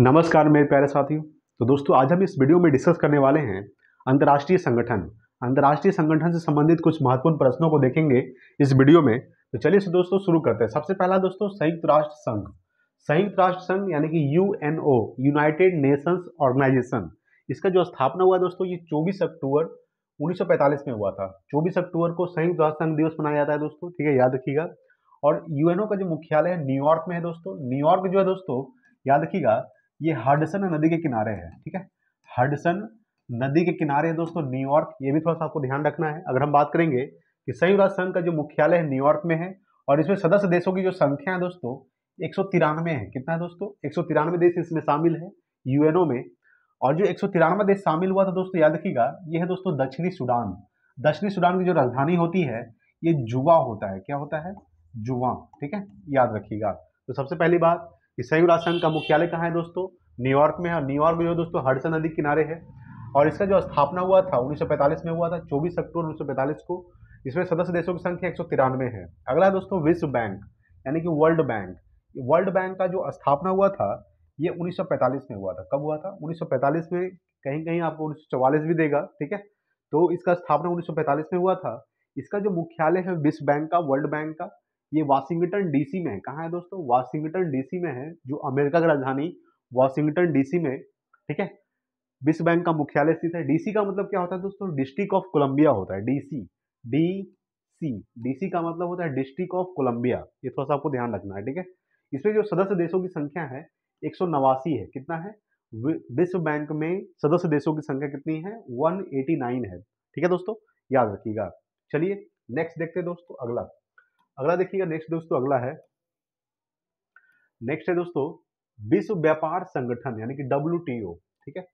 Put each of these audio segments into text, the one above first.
नमस्कार मेरे प्यारे साथियों तो दोस्तों आज हम इस वीडियो में डिस्कस करने वाले हैं अंतर्राष्ट्रीय संगठन अंतर्राष्ट्रीय संगठन से संबंधित कुछ महत्वपूर्ण प्रश्नों को देखेंगे इस वीडियो में तो चलिए दोस्तों शुरू करते हैं सबसे पहला दोस्तों संयुक्त राष्ट्र संघ संयुक्त राष्ट्र संघ यानी कि यू यूनाइटेड नेशंस ऑर्गेनाइजेशन इसका जो स्थापना हुआ दोस्तों ये चौबीस अक्टूबर 1945 में हुआ था 24 अक्टूबर को संयुक्त राष्ट्र संघ दिवस मनाया जाता है दोस्तों ठीक है याद रखिएगा और यूएनओ का जो मुख्यालय है न्यूयॉर्क में है दोस्तों न्यूयॉर्क जो है दोस्तों याद रखिएगा ये हडसन नदी के किनारे है ठीक है हडसन नदी के किनारे है दोस्तों न्यूयॉर्क ये भी थोड़ा सा आपको ध्यान रखना है अगर हम बात करेंगे कि संयुक्त राष्ट्र संघ का जो मुख्यालय है न्यूयॉर्क में है और इसमें सदस्य देशों की जो संख्या है दोस्तों एक है कितना है दोस्तों एक देश इसमें शामिल है यूएनओ में और जो एक सौ तिरानवे देश शामिल हुआ था दोस्तों याद रखिएगा ये है दोस्तों दक्षिणी सूडान दक्षिणी सूडान की जो राजधानी होती है ये जुवा होता है क्या होता है जुवा ठीक है याद रखिएगा तो सबसे पहली बात कि संयुक्त राष्ट्र संघ का मुख्यालय कहाँ है दोस्तों न्यूयॉर्क में है न्यूयॉर्क में जो दोस्तों हडसन नदी किनारे है और इसका जो स्थापना हुआ था 1945 में हुआ था 24 अक्टूबर 1945 को इसमें सदस्य देशों की संख्या एक सौ है अगला है दोस्तों विश्व बैंक यानी कि वर्ल्ड बैंक वर्ल्ड बैंक का जो स्थापना हुआ था ये 1945 में हुआ था कब हुआ था 1945 में कहीं कहीं आपको 1944 भी देगा ठीक है तो इसका स्थापना 1945 में हुआ था इसका जो मुख्यालय है विश्व बैंक का वर्ल्ड बैंक का ये वाशिंगटन डीसी में है कहाँ है दोस्तों वाशिंगटन डीसी में है जो अमेरिका की राजधानी वाशिंगटन डीसी में ठीक है विश्व बैंक का मुख्यालय स्थित है डीसी का मतलब क्या होता है दोस्तों डिस्ट्रिक्ट ऑफ कोलंबिया होता है डीसी डी सी डीसी का मतलब होता है डिस्ट्रिक्ट ऑफ कोलंबिया ये थोड़ा सा आपको ध्यान रखना है ठीक है इसमें जो सदस्य देशों की संख्या है एक है कितना है विश्व बैंक में सदस्य देशों की संख्या कितनी है 189 है ठीक है दोस्तों याद रखिएगा चलिए नेक्स्ट देखते हैं दोस्तों अगला अगला देखिएगा नेक्स्ट दोस्तों अगला है नेक्स्ट है दोस्तों विश्व व्यापार संगठन यानी कि डब्ल्यू ठीक है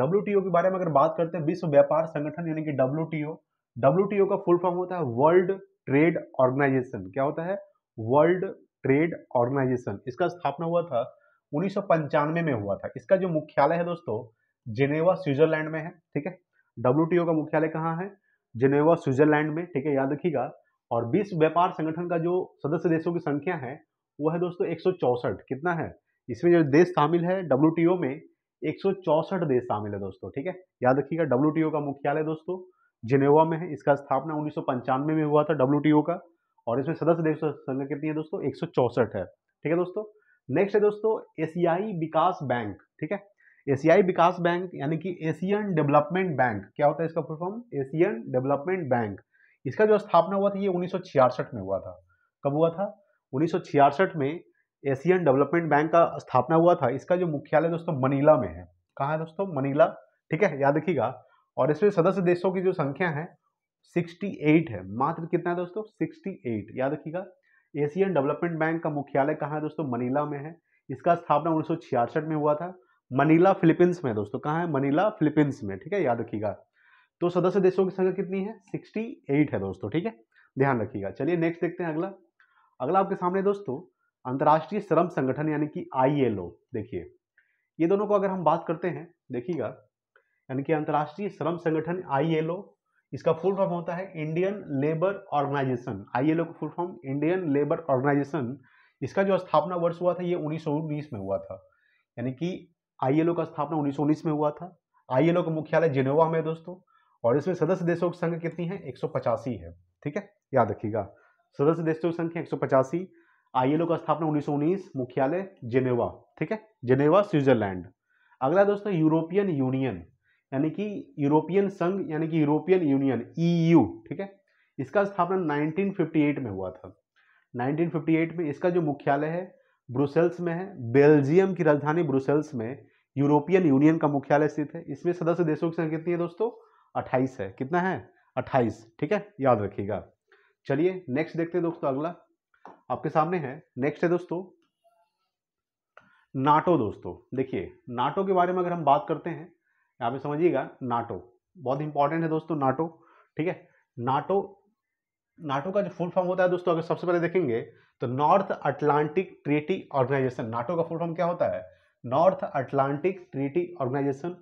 डब्ल्यू के बारे में अगर बात करते हैं विश्व व्यापार संगठन यानी कि डब्ल्यू डब्ल्यू का फुल फॉर्म होता है वर्ल्ड ट्रेड ऑर्गेनाइजेशन क्या होता है वर्ल्ड ट्रेड ऑर्गेनाइजेशन इसका स्थापना हुआ था उन्नीस में हुआ था इसका जो मुख्यालय है दोस्तों जेनेवा स्विट्जरलैंड में है ठीक है डब्ल्यू का मुख्यालय कहाँ है जेनेवा स्विट्जरलैंड में ठीक है याद रखिएगा और विश्व व्यापार संगठन का जो सदस्य देशों की संख्या है वो है दोस्तों एक कितना है इसमें जो देश शामिल है डब्ल्यू में एक देश शामिल है दोस्तों ठीक है याद रखिएगा डब्ल्यू का मुख्यालय दोस्तों जिनेवा में है इसका स्थापना उन्नीस में हुआ था डब्ल्यू का और इसमें सदस्य देश संख्या कितनी है दोस्तों एक है ठीक है दोस्तों नेक्स्ट है दोस्तों एशियाई विकास बैंक ठीक है एशियाई विकास बैंक यानी कि एशियन डेवलपमेंट बैंक क्या होता है इसका full form Asian development bank इसका जो स्थापना हुआ था ये उन्नीस में हुआ था कब हुआ था उन्नीस में एशियन डेवलपमेंट बैंक का स्थापना हुआ था इसका जो मुख्यालय दोस्तों मनीला में है कहाँ है दोस्तों मनीला ठीक है याद रखिएगा और इसमें सदस्य देशों की जो संख्या है 68 है मात्र कितना है दोस्तों 68 याद रखिएगा एशियन डेवलपमेंट बैंक का मुख्यालय कहाँ है दोस्तों मनीला में है इसका स्थापना उन्नीस में हुआ था मनीला फिलीपींस में दोस्तों कहाँ है मनीला फिलीपींस में ठीक है याद रखिएगा तो सदस्य देशों की संख्या कितनी है 68 है दोस्तों ठीक है ध्यान रखिएगा चलिए नेक्स्ट देखते हैं अगला अगला आपके सामने दोस्तों अंतर्राष्ट्रीय श्रम संगठन यानी कि आई देखिए ये दोनों को अगर हम बात करते हैं देखिएगा यानी कि अंतर्राष्ट्रीय श्रम संगठन आई इसका फुल फॉर्म होता है इंडियन लेबर ऑर्गेनाइजेशन आई का full form Indian labour organisation इसका जो स्थापना वर्ष हुआ था ये उन्नीस में हुआ था यानी कि आई का स्थापना उन्नीस में हुआ था आई का मुख्यालय जिनेवा में दोस्तों और इसमें सदस्य देशों की संख्या कितनी है एक है ठीक है याद रखिएगा सदस्य देशों की संख्या एक सौ पचासी आईएलओ का स्थापना 1919 मुख्यालय जेनेवा ठीक है जेनेवा स्विट्जरलैंड अगला दोस्तों यूरोपियन यूनियन यानी कि यूरोपियन संघ यानी कि यूरोपियन यूनियन ईयू ठीक है इसका स्थापना 1958 में हुआ था 1958 में इसका जो मुख्यालय है ब्रुसेल्स में है बेल्जियम की राजधानी ब्रुसेल्स में यूरोपियन यूनियन का मुख्यालय स्थित है इसमें सदस्य देशों की संख्या कितनी है दोस्तों अट्ठाईस है कितना है अट्ठाईस ठीक है याद रखिएगा चलिए नेक्स्ट देखते हैं दोस्तों अगला आपके सामने है नेक्स्ट है दोस्तों नाटो दोस्तों देखिए नाटो के बारे में अगर हम बात करते हैं यहाँ पे समझिएगा नाटो बहुत इंपॉर्टेंट है दोस्तों नाटो ठीक है नाटो नाटो का जो फुल फॉर्म होता है दोस्तों अगर सबसे पहले देखेंगे तो North Atlantic treaty organisation NATO का फुल फॉर्म क्या होता है North Atlantic treaty organisation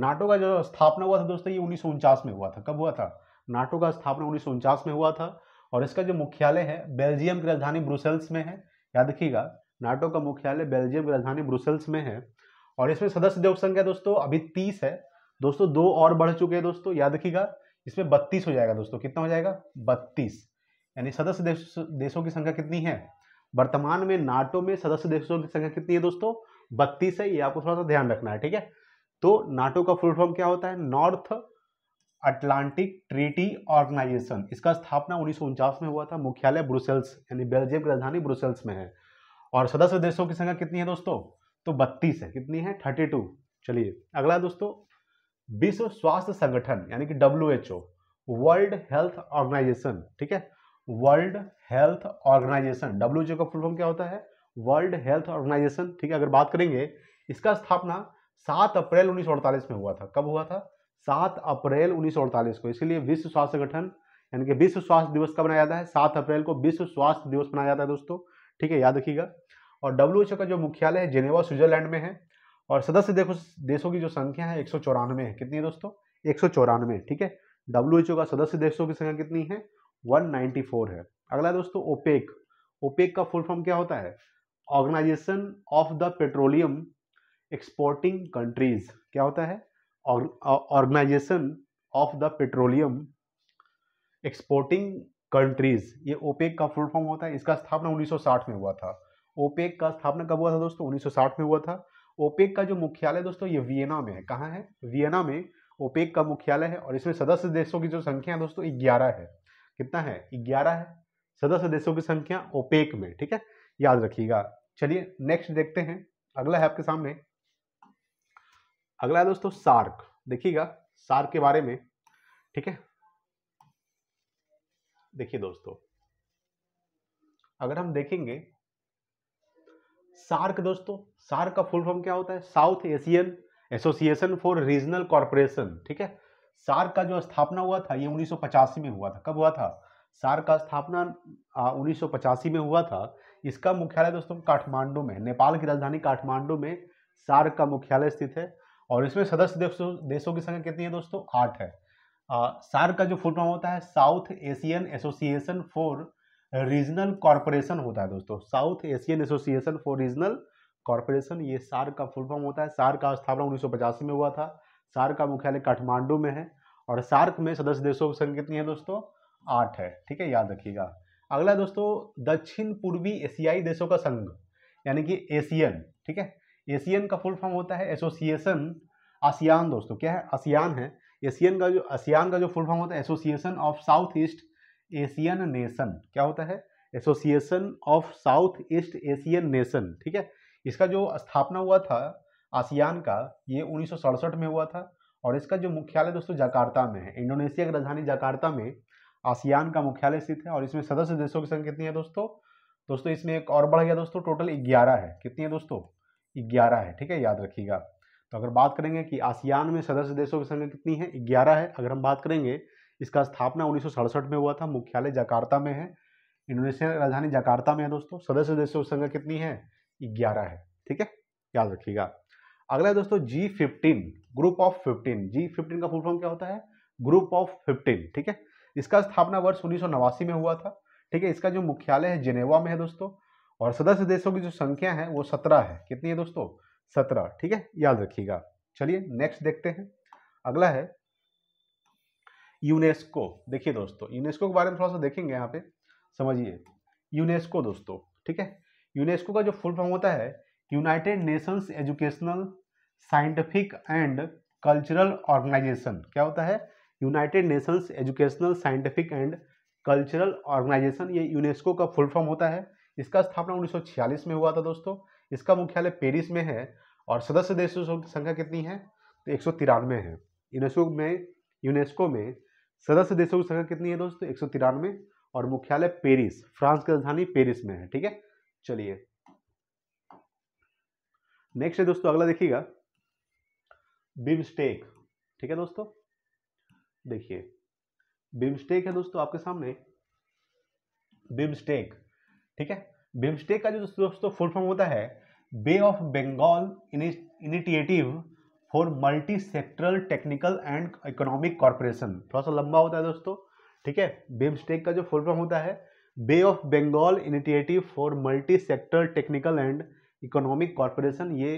NATO का जो स्थापना हुआ था दोस्तों ये उन्नीस में हुआ था कब हुआ था नाटो का स्थापना उन्नीस में हुआ था और इसका जो मुख्यालय है बेल्जियम की राजधानी ब्रुसेल्स में है याद रखिएगा नाटो का मुख्यालय बेल्जियम की राजधानी ब्रुसेल्स में है और इसमें सदस्य देश संख्या दोस्तों अभी तीस है दोस्तों दो और बढ़ चुके हैं दोस्तों याद रखिएगा इसमें बत्तीस हो जाएगा दोस्तों कितना हो जाएगा बत्तीस यानी सदस्य देश, देशों की संख्या कितनी है वर्तमान में नाटो में सदस्य देशों की संख्या कितनी है दोस्तों बत्तीस है ये आपको थोड़ा सा ध्यान रखना है ठीक है तो नाटो का फुल फॉर्म क्या होता है नॉर्थ अटलांटिक ट्रीटी ऑर्गेनाइजेशन इसका स्थापना उन्नीस में हुआ था मुख्यालय ब्रुसेल्स यानी बेल्जियम की राजधानी ब्रुसेल्स में है और सदस्य देशों की संख्या कितनी है दोस्तों तो बत्तीस है कितनी है थर्टी टू चलिए अगला दोस्तों विश्व स्वास्थ्य संगठन यानी कि W H O world health organisation ठीक है world health organisation W H O का फुल फॉर्म क्या होता है वर्ल्ड हेल्थ ऑर्गेनाइजेशन ठीक है अगर बात करेंगे इसका स्थापना सात अप्रैल उन्नीस में हुआ था कब हुआ था सात अप्रैल उन्नीस को इसलिए विश्व स्वास्थ्य संगठन यानी कि विश्व स्वास्थ्य दिवस कब मनाया जाता है सात अप्रैल को विश्व स्वास्थ्य दिवस मनाया जाता है दोस्तों ठीक है याद रखिएगा और डब्ल्यू का जो मुख्यालय है जेनेवा स्विट्जरलैंड में है और सदस्य देखो देशों की जो संख्या है एक है कितनी है दोस्तों एक ठीक है डब्ल्यू का सदस्य देशों की संख्या कितनी है वन है अगला दोस्तों ओपेक ओपेक का फुल फॉर्म क्या होता है organisation of the petroleum exporting countries क्या होता है organisation of the petroleum exporting countries ये ओपेक का फुल फॉर्म होता है इसका स्थापना 1960 में हुआ था ओपेक का स्थापना कब हुआ था दोस्तों 1960 में हुआ था ओपेक का जो मुख्यालय दोस्तों ये वियना में है कहाँ है वियना में ओपेक का मुख्यालय है और इसमें सदस्य देशों की जो संख्या है दोस्तों ग्यारह है कितना है ग्यारह है सदस्य देशों की संख्या ओपेक में ठीक है याद रखिएगा चलिए नेक्स्ट देखते हैं अगला है आपके सामने अगला है दोस्तों सार्क देखिएगा सार्क के बारे में ठीक है देखिए दोस्तों अगर हम देखेंगे सार्क दोस्तों सार्क का फुल फॉर्म क्या होता है South Asian association for regional corporation ठीक है सार्क का जो स्थापना हुआ था ये उन्नीस में हुआ था कब हुआ था सार्क का स्थापना उन्नीस में हुआ था इसका मुख्यालय दोस्तों काठमांडू में नेपाल की राजधानी काठमांडू में सार्क का मुख्यालय स्थित है और इसमें सदस्य देशों देशों की संख्या कितनी है दोस्तों आठ है सार का जो फुल फॉर्म होता है South Asian association for regional corporation होता है दोस्तों South Asian association for regional corporation ये सार का फुल फॉर्म होता है सार का स्थापना उन्नीस में हुआ था सार का मुख्यालय काठमांडू में है और सार्क में सदस्य देशों की संख्या कितनी है दोस्तों आठ है ठीक है याद रखिएगा अगला दोस्तों दक्षिण पूर्वी एशियाई देशों का संघ यानी कि एशियन ठीक है एशियन का फुल फॉर्म होता है एसोसिएशन आसियान दोस्तों क्या है आसियान है एशियन का जो आसियान का जो फुल फॉर्म होता है association of South East Asian nation क्या होता है association of South East Asian nation ठीक है इसका जो स्थापना हुआ था आसियान का ये उन्नीस में हुआ था और इसका जो मुख्यालय दोस्तों जकार्ता में है इंडोनेशिया की राजधानी जकार्ता में आसियान का मुख्यालय स्थित है और इसमें सदस्य देशों की संख्या कितनी है दोस्तों दोस्तों इसमें एक और बढ़ गया दोस्तों टोटल ग्यारह है कितनी है दोस्तों ग्यारह है ठीक है याद रखिएगा तो अगर बात करेंगे कि आसियान में सदस्य देशों की संख्या कितनी है ग्यारह है अगर हम बात करेंगे इसका स्थापना उन्नीस में हुआ था मुख्यालय जकार्ता में है इंडोनेशिया राजधानी जकार्ता में है दोस्तों सदस्य देशों की संख्या कितनी है ग्यारह है ठीक है याद रखिएगा अगला है दोस्तों G fifteen group of fifteen G fifteen का फुल फॉर्म क्या होता है ग्रुप ऑफ फिफ्टीन ठीक है इसका स्थापना वर्ष उन्नीस में हुआ था ठीक है इसका जो मुख्यालय है जिनेवा में है दोस्तों और सदस्य देशों की जो संख्या है वो सत्रह है कितनी है दोस्तों सत्रह ठीक है याद रखिएगा चलिए नेक्स्ट देखते हैं अगला है यूनेस्को देखिए दोस्तों यूनेस्को के बारे में थोड़ा सा देखेंगे यहाँ पे समझिए यूनेस्को दोस्तों ठीक है यूनेस्को का जो फुल फॉर्म होता है united nations educational scientific and cultural organisation क्या होता है united nations educational scientific and cultural organisation ये यूनेस्को का फुल फॉर्म होता है इसका स्थापना 1946 में हुआ था दोस्तों इसका मुख्यालय पेरिस में है और सदस्य देशों की संख्या कितनी है तो एक है यूनेस्को में यूनेस्को में सदस्य देशों की संख्या कितनी है दोस्तों एक और मुख्यालय पेरिस फ्रांस की राजधानी पेरिस में है ठीक है चलिए नेक्स्ट है दोस्तों अगला देखिएगा बिमस्टेक ठीक है दोस्तों देखिए बिमस्टेक है दोस्तों आपके सामने बिमस्टेक ठीक है बिम्स्टेक का जो दोस्तों फुल फॉर्म होता है bay of Bengal initiative for multi sectoral technical and economic corporation थोड़ा सा लंबा होता है दोस्तों ठीक है बिम्स्टेक का जो फुल फॉर्म होता है bay of Bengal initiative for multi sectoral technical and economic corporation ये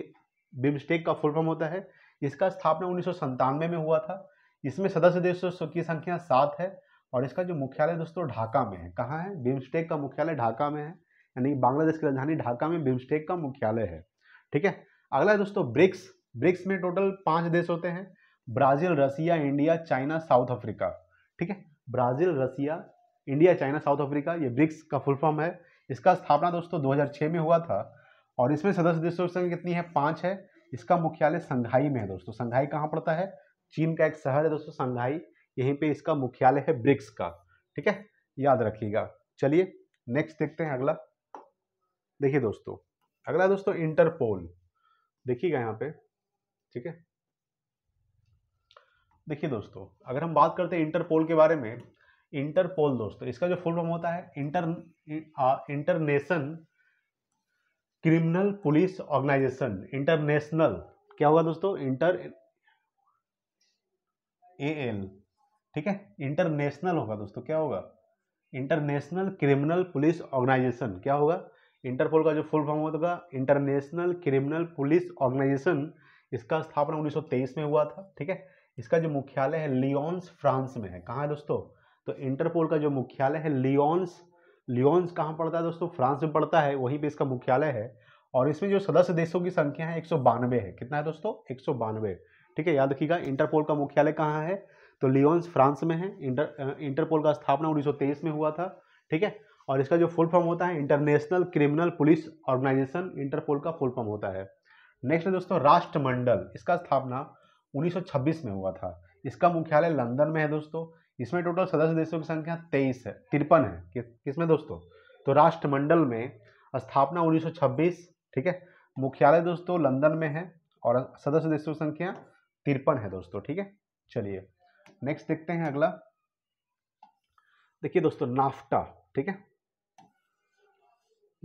बिम्स्टेक का फुल फॉर्म होता है इसका स्थापना उन्नीस में हुआ था इसमें सदस्य देशों की संख्या सात है और इसका जो मुख्यालय दोस्तों ढाका में है कहाँ है बिम्स्टेक का मुख्यालय ढाका में है यानी बांग्लादेश की राजधानी ढाका में बिम्स्टेक का मुख्यालय है ठीक है अगला है दोस्तों ब्रिक्स ब्रिक्स में टोटल पाँच देश होते हैं Brazil Russia India China South Africa ठीक है Brazil Russia India China South Africa ये ब्रिक्स का फुल फॉर्म है इसका स्थापना दोस्तों 2006 में हुआ था और इसमें सदस्य देशों की संख्या कितनी है पाँच है इसका मुख्यालय संघाई में है दोस्तों संघाई कहाँ पड़ता है चीन का एक शहर है दोस्तों संघाई यहीं पे इसका मुख्यालय है ब्रिक्स का ठीक है याद रखिएगा चलिए नेक्स्ट देखते हैं अगला देखिए दोस्तों अगला दोस्तों इंटरपोल देखिएगा यहाँ पे ठीक है देखिए दोस्तों अगर हम बात करते हैं इंटरपोल के बारे में इंटरपोल दोस्तों इसका जो फुल फॉर्म होता है inter internation criminal police organisation international क्या होगा दोस्तों इंटर ए एल ठीक है इंटरनेशनल होगा दोस्तों क्या होगा इंटरनेशनल क्रिमिनल पुलिस ऑर्गेनाइजेशन क्या होगा इंटरपोल का जो फुल फॉर्म होगा तो इंटरनेशनल क्रिमिनल पुलिस ऑर्गेनाइजेशन इसका स्थापना 1923 में हुआ था ठीक है इसका जो मुख्यालय है लियोन्स फ्रांस में है कहाँ है दोस्तों तो इंटरपोल का जो मुख्यालय है लियोन्स लियोन्स कहाँ पड़ता है दोस्तों फ्रांस में पड़ता है वहीं पर इसका मुख्यालय है और इसमें जो सदस्य देशों की संख्या है एक है कितना है दोस्तों एक ठीक है याद रखिएगा इंटरपोल का मुख्यालय कहाँ है तो लियोन्स फ्रांस में है इंटर इंटरपोल का स्थापना 1923 में हुआ था ठीक है और इसका जो फुल फॉर्म होता है international criminal police organisation Interpol का फुल फॉर्म होता है नेक्स्ट है दोस्तों राष्ट्रमंडल इसका स्थापना 1926 में हुआ था इसका मुख्यालय लंदन में है दोस्तों इसमें टोटल सदस्य देशों की संख्या तेईस है तिरपन है किस किसमें दोस्तों तो राष्ट्रमंडल में स्थापना उन्नीस ठीक है मुख्यालय दोस्तों लंदन में है और सदस्य देशों की संख्या तिरपन है दोस्तों ठीक है चलिए नेक्स्ट देखते हैं अगला देखिए दोस्तों नाफ्टा ठीक है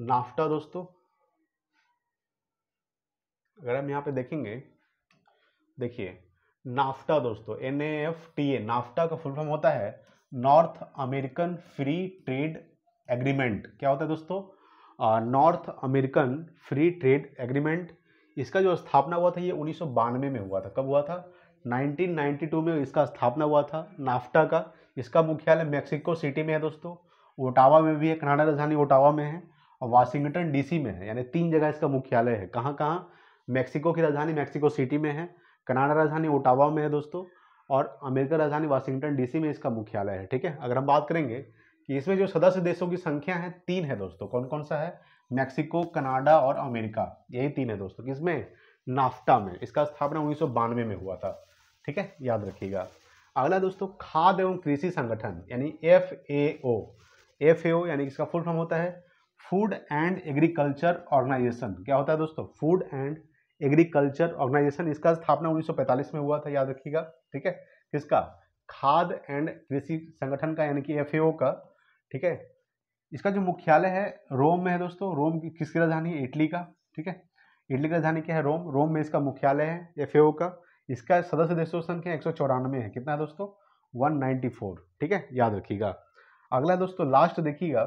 नाफ्टा दोस्तों अगर हम यहां पे देखेंगे देखिए नाफ्टा दोस्तों N F T A NAFTA का फुल फॉर्म होता है North American free trade agreement क्या होता है दोस्तों North American free trade agreement इसका जो स्थापना हुआ था ये उन्नीस में हुआ था कब हुआ था 1992 में इसका स्थापना हुआ था नाफ्टा का इसका मुख्यालय मेक्सिको सिटी में है दोस्तों ओटावा में भी है कनाडा राजधानी ओटावा में है और वाशिंगटन डीसी में है यानी तीन जगह इसका मुख्यालय है कहाँ कहाँ मैक्सिको की राजधानी मैक्सिको सिटी में है कनाडा राजधानी ओटावा में है दोस्तों और अमेरिका राजधानी वाशिंगटन डी में इसका मुख्यालय है ठीक है अगर हम बात करेंगे कि इसमें जो सदस्य देशों की संख्या है तीन है दोस्तों कौन कौन सा है मैक्सिको कनाडा और अमेरिका यही तीन है दोस्तों किसमें नाफ्टा में इसका स्थापना उन्नीस में हुआ था ठीक है याद रखिएगा अगला दोस्तों खाद्य एवं कृषि संगठन यानी F A O F A ओ यानी इसका फुल फॉर्म होता है फूड एंड एग्रीकल्चर ऑर्गेनाइजेशन क्या होता है दोस्तों फूड एंड एग्रीकल्चर ऑर्गेनाइजेशन इसका स्थापना 1945 में हुआ था याद रखिएगा ठीक है किसका खाद एंड कृषि संगठन का यानी कि एफ का ठीक है इसका जो मुख्यालय है रोम में है दोस्तों रोम की किसकी राजधानी है इटली का ठीक है इटली की राजधानी क्या है रोम रोम में इसका मुख्यालय है एफ का इसका सदस्य देशों की संख्या एक सौ चौरानवे है कितना है दोस्तों वन फोर ठीक है याद रखिएगा अगला दोस्तों लास्ट देखिएगा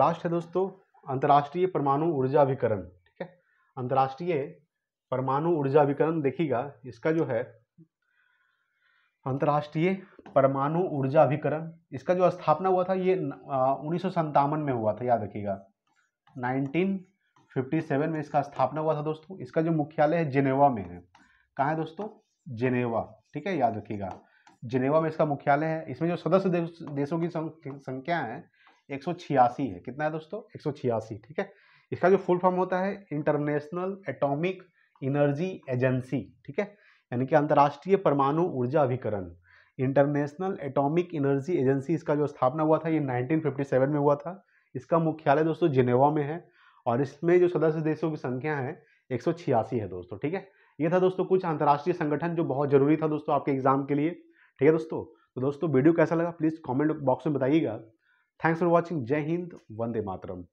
लास्ट है दोस्तों अंतर्राष्ट्रीय परमाणु ऊर्जा अभिकरण ठीक है अंतर्राष्ट्रीय परमाणु ऊर्जा अभिकरण देखिएगा इसका जो है अंतर्राष्ट्रीय परमाणु ऊर्जा अभिकरण इसका जो स्थापना हुआ था ये उन्नीस में हुआ था याद रखिएगा 1957 में इसका स्थापना हुआ था दोस्तों इसका जो मुख्यालय है जिनेवा में है कहाँ है दोस्तों जिनेवा ठीक है याद रखिएगा जिनेवा में इसका मुख्यालय है इसमें जो सदस्य देशों की संख्या है एक है कितना है दोस्तों एक ठीक है इसका जो फुल फॉर्म होता है इंटरनेशनल एटॉमिक एनर्जी एजेंसी ठीक है यानी कि अंतर्राष्ट्रीय परमाणु ऊर्जा अभिकरण इंटरनेशनल एटॉमिक एनर्जी एजेंसी इसका जो स्थापना हुआ था ये 1957 में हुआ था इसका मुख्यालय दोस्तों जिनेवा में है और इसमें जो सदस्य देशों की संख्या है एक है दोस्तों ठीक है ये था दोस्तों कुछ अंतर्राष्ट्रीय संगठन जो बहुत जरूरी था दोस्तों आपके एग्जाम के लिए ठीक है दोस्तों तो दोस्तों वीडियो कैसा लगा प्लीज़ कॉमेंट बॉक्स में बताइएगा थैंक्स फॉर वॉचिंग जय हिंद वंदे मातरम